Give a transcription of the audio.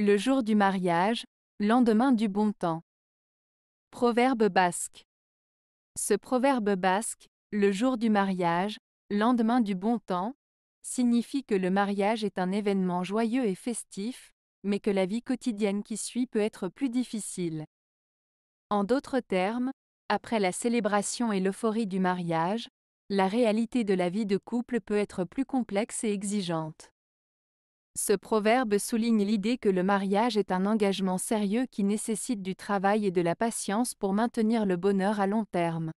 Le jour du mariage, lendemain du bon temps. Proverbe basque. Ce proverbe basque, le jour du mariage, lendemain du bon temps, signifie que le mariage est un événement joyeux et festif, mais que la vie quotidienne qui suit peut être plus difficile. En d'autres termes, après la célébration et l'euphorie du mariage, la réalité de la vie de couple peut être plus complexe et exigeante. Ce proverbe souligne l'idée que le mariage est un engagement sérieux qui nécessite du travail et de la patience pour maintenir le bonheur à long terme.